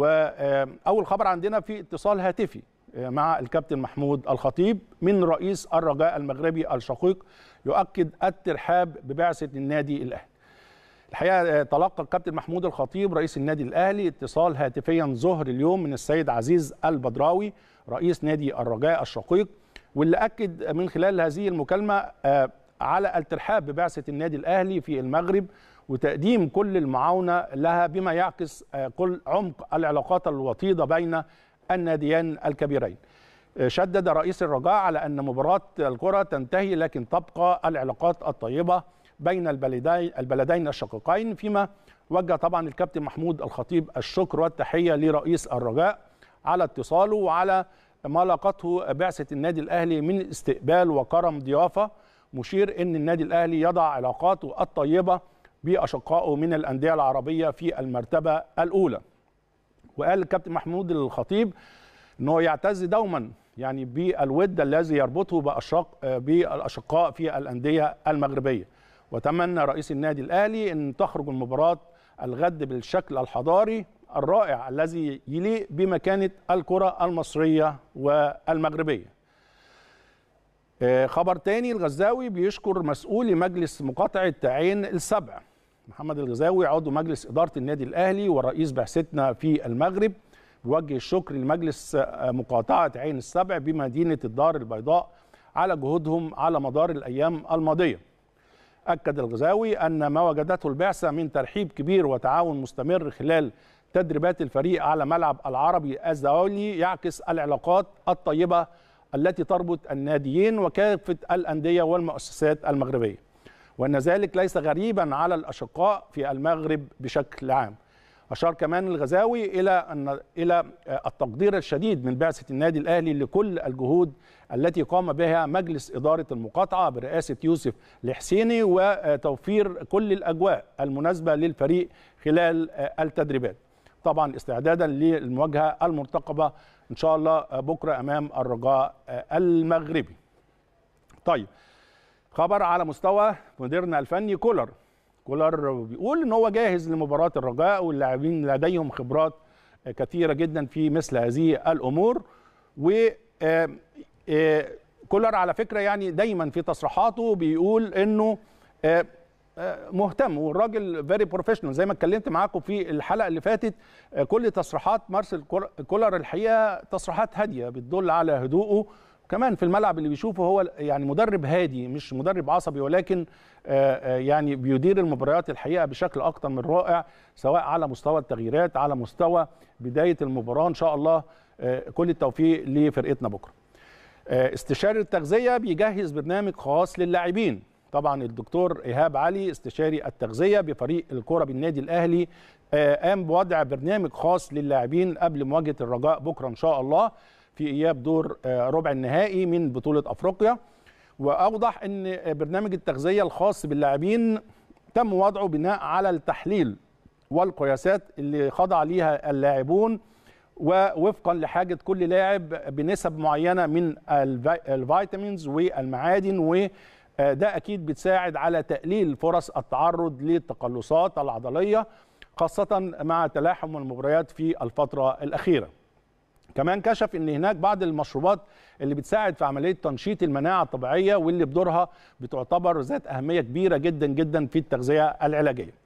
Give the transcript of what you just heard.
واول خبر عندنا في اتصال هاتفي آه، مع الكابتن محمود الخطيب من رئيس الرجاء المغربي الشقيق يؤكد الترحاب ببعثه النادي الاهلي. الحقيقه آه، تلقى الكابتن محمود الخطيب رئيس النادي الاهلي اتصال هاتفيا ظهر اليوم من السيد عزيز البدراوي رئيس نادي الرجاء الشقيق واللي اكد من خلال هذه المكالمه آه، على الترحاب ببعثه النادي الاهلي في المغرب وتقديم كل المعاونة لها بما يعكس آه، كل عمق العلاقات الوطيدة بين الناديين الكبيرين آه، شدد رئيس الرجاء على أن مباراة الكرة تنتهي لكن تبقى العلاقات الطيبة بين البلدين, البلدين الشقيقين فيما وجه طبعا الكابتن محمود الخطيب الشكر والتحية لرئيس الرجاء على اتصاله وعلى ما لاقته بعثة النادي الأهلي من استقبال وكرم ضيافة مشير أن النادي الأهلي يضع علاقاته الطيبة بأشقائه من الأندية العربية في المرتبة الأولى وقال الكابتن محمود الخطيب أنه يعتز دوما يعني بالود الذي يربطه بأشق بالأشقاء في الأندية المغربية وتمنى رئيس النادي الأهلي أن تخرج المباراة الغد بالشكل الحضاري الرائع الذي يليق بمكانة الكرة المصرية والمغربية آه، خبر تاني الغزاوي بيشكر مسؤولي مجلس مقاطعة عين السبع محمد الغزاوي عضو مجلس إدارة النادي الأهلي ورئيس بعثتنا في المغرب بوجه الشكر لمجلس آه، مقاطعة عين السبع بمدينة الدار البيضاء على جهودهم على مدار الأيام الماضية أكد الغزاوي أن ما وجدته البعثة من ترحيب كبير وتعاون مستمر خلال تدريبات الفريق على ملعب العربي الزوالي يعكس العلاقات الطيبة التي تربط الناديين وكافة الأندية والمؤسسات المغربية وأن ذلك ليس غريبا على الأشقاء في المغرب بشكل عام أشار كمان الغزاوي إلى أن إلى التقدير الشديد من بعثة النادي الأهلي لكل الجهود التي قام بها مجلس إدارة المقاطعة برئاسة يوسف الحسيني وتوفير كل الأجواء المناسبة للفريق خلال التدريبات طبعا استعدادا للمواجهة المرتقبة إن شاء الله بكرة أمام الرجاء المغربي طيب خبر على مستوى مديرنا الفني كولر كولر بيقول ان هو جاهز لمباراه الرجاء واللاعبين لديهم خبرات كثيره جدا في مثل هذه الامور و آه، آه، كولر على فكره يعني دايما في تصريحاته بيقول انه آه، مهتم والراجل فيري بروفيشنال زي ما اتكلمت معاكم في الحلقه اللي فاتت كل تصريحات مارسيل كولر الحقيقه تصريحات هاديه بتدل على هدوءه كمان في الملعب اللي بيشوفه هو يعني مدرب هادي مش مدرب عصبي ولكن آه، آه، يعني بيدير المباريات الحقيقه بشكل اكتر من رائع سواء على مستوى التغييرات على مستوى بدايه المباراه ان شاء الله آه، كل التوفيق لفرقتنا بكره. استشاري التغذيه بيجهز برنامج خاص للاعبين طبعا الدكتور ايهاب علي استشاري التغذيه بفريق الكوره بالنادي الاهلي قام بوضع برنامج خاص للاعبين قبل مواجهه الرجاء بكره ان شاء الله في اياب دور آه، ربع النهائي من بطوله افريقيا واوضح ان برنامج التغذيه الخاص باللاعبين تم وضعه بناء على التحليل والقياسات اللي خضع ليها اللاعبون ووفقا لحاجه كل لاعب بنسب معينه من الفيتامينز والمعادن و ده اكيد بتساعد على تقليل فرص التعرض للتقلصات العضليه خاصه مع تلاحم المباريات في الفتره الاخيره كمان كشف ان هناك بعض المشروبات اللي بتساعد في عمليه تنشيط المناعه الطبيعيه واللي بدورها بتعتبر ذات اهميه كبيره جدا جدا في التغذيه العلاجيه